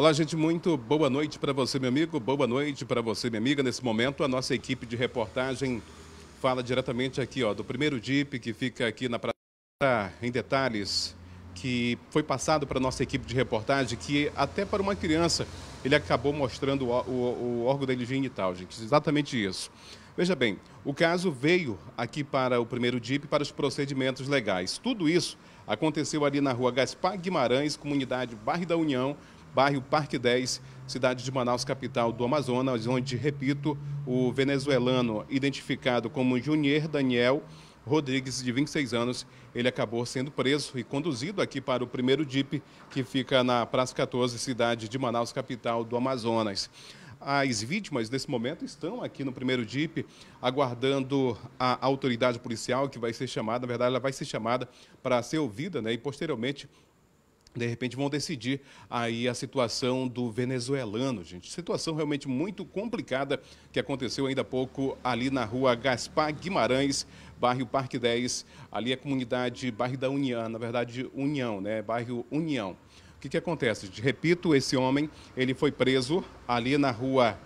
Olá, gente, muito boa noite para você, meu amigo, boa noite para você, minha amiga. Nesse momento, a nossa equipe de reportagem fala diretamente aqui, ó, do primeiro DIP que fica aqui na praça em detalhes que foi passado para a nossa equipe de reportagem, que até para uma criança ele acabou mostrando o, o, o órgão dele genital, gente. Exatamente isso. Veja bem, o caso veio aqui para o primeiro DIP para os procedimentos legais. Tudo isso aconteceu ali na rua Gaspar Guimarães, comunidade Barre da União, bairro Parque 10, cidade de Manaus, capital do Amazonas, onde, repito, o venezuelano identificado como Junier Daniel Rodrigues, de 26 anos, ele acabou sendo preso e conduzido aqui para o primeiro DIP, que fica na Praça 14, cidade de Manaus, capital do Amazonas. As vítimas, nesse momento, estão aqui no primeiro DIP, aguardando a autoridade policial, que vai ser chamada, na verdade, ela vai ser chamada para ser ouvida né, e, posteriormente, de repente vão decidir aí a situação do venezuelano, gente. Situação realmente muito complicada que aconteceu ainda há pouco ali na rua Gaspar Guimarães, bairro Parque 10, ali é a comunidade bairro da União, na verdade União, né, bairro União. O que, que acontece? Repito, esse homem, ele foi preso ali na rua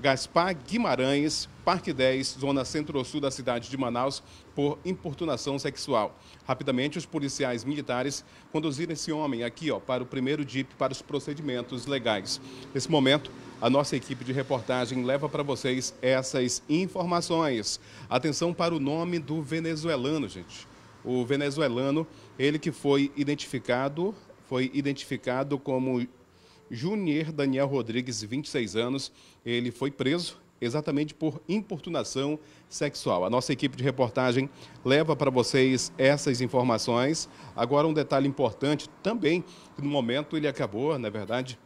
Gaspar Guimarães, Parque 10, zona centro-sul da cidade de Manaus, por importunação sexual. Rapidamente, os policiais militares conduziram esse homem aqui ó, para o primeiro DIP para os procedimentos legais. Nesse momento, a nossa equipe de reportagem leva para vocês essas informações. Atenção para o nome do venezuelano, gente. O venezuelano, ele que foi identificado, foi identificado como Junier Daniel Rodrigues, 26 anos, ele foi preso exatamente por importunação sexual. A nossa equipe de reportagem leva para vocês essas informações. Agora um detalhe importante também, no momento ele acabou, na verdade,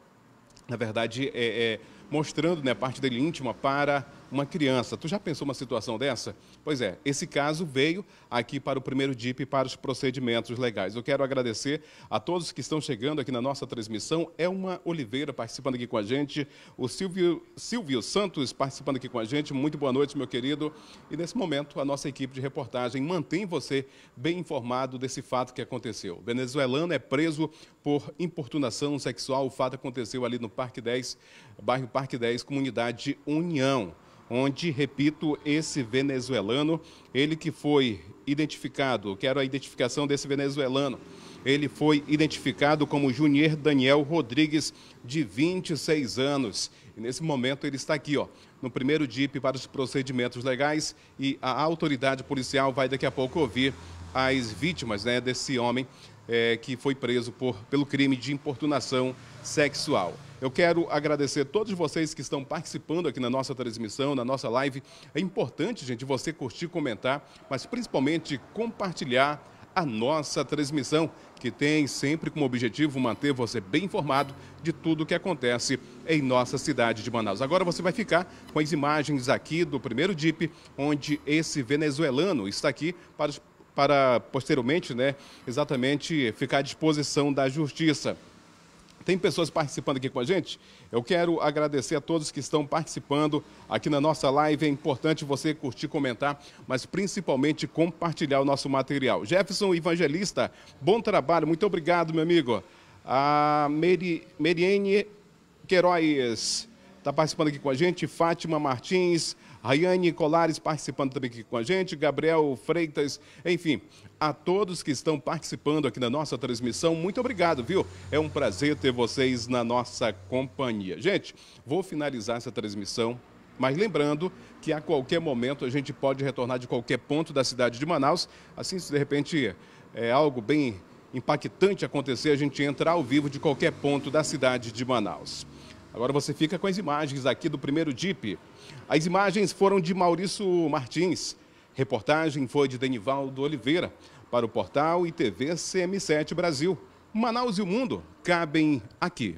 na verdade, é, é, mostrando né, parte dele íntima para uma criança. Tu já pensou uma situação dessa? Pois é, esse caso veio aqui para o primeiro DIP para os procedimentos legais. Eu quero agradecer a todos que estão chegando aqui na nossa transmissão. É uma Oliveira participando aqui com a gente, o Silvio, Silvio Santos participando aqui com a gente. Muito boa noite, meu querido. E nesse momento, a nossa equipe de reportagem mantém você bem informado desse fato que aconteceu. O venezuelano é preso por importunação sexual. O fato aconteceu ali no Parque 10, bairro Parque 10, comunidade União onde, repito, esse venezuelano, ele que foi identificado, quero a identificação desse venezuelano, ele foi identificado como Junier Daniel Rodrigues, de 26 anos. E nesse momento ele está aqui, ó, no primeiro DIP para os procedimentos legais e a autoridade policial vai daqui a pouco ouvir as vítimas né, desse homem é, que foi preso por, pelo crime de importunação sexual. Eu quero agradecer a todos vocês que estão participando aqui na nossa transmissão, na nossa live. É importante, gente, você curtir, comentar, mas principalmente compartilhar a nossa transmissão, que tem sempre como objetivo manter você bem informado de tudo o que acontece em nossa cidade de Manaus. Agora você vai ficar com as imagens aqui do primeiro DIP, onde esse venezuelano está aqui para, para posteriormente, né, exatamente ficar à disposição da justiça. Tem pessoas participando aqui com a gente? Eu quero agradecer a todos que estão participando aqui na nossa live. É importante você curtir, comentar, mas principalmente compartilhar o nosso material. Jefferson Evangelista, bom trabalho, muito obrigado, meu amigo. A Meri, Meriene Queiroz. Está participando aqui com a gente Fátima Martins, Rayane Colares participando também aqui com a gente, Gabriel Freitas, enfim, a todos que estão participando aqui na nossa transmissão, muito obrigado, viu? É um prazer ter vocês na nossa companhia. Gente, vou finalizar essa transmissão mas lembrando que a qualquer momento a gente pode retornar de qualquer ponto da cidade de Manaus. Assim, se de repente é algo bem impactante acontecer, a gente entra ao vivo de qualquer ponto da cidade de Manaus. Agora você fica com as imagens aqui do primeiro DIP. As imagens foram de Maurício Martins. Reportagem foi de Denivaldo Oliveira para o portal e TV CM7 Brasil. Manaus e o mundo cabem aqui.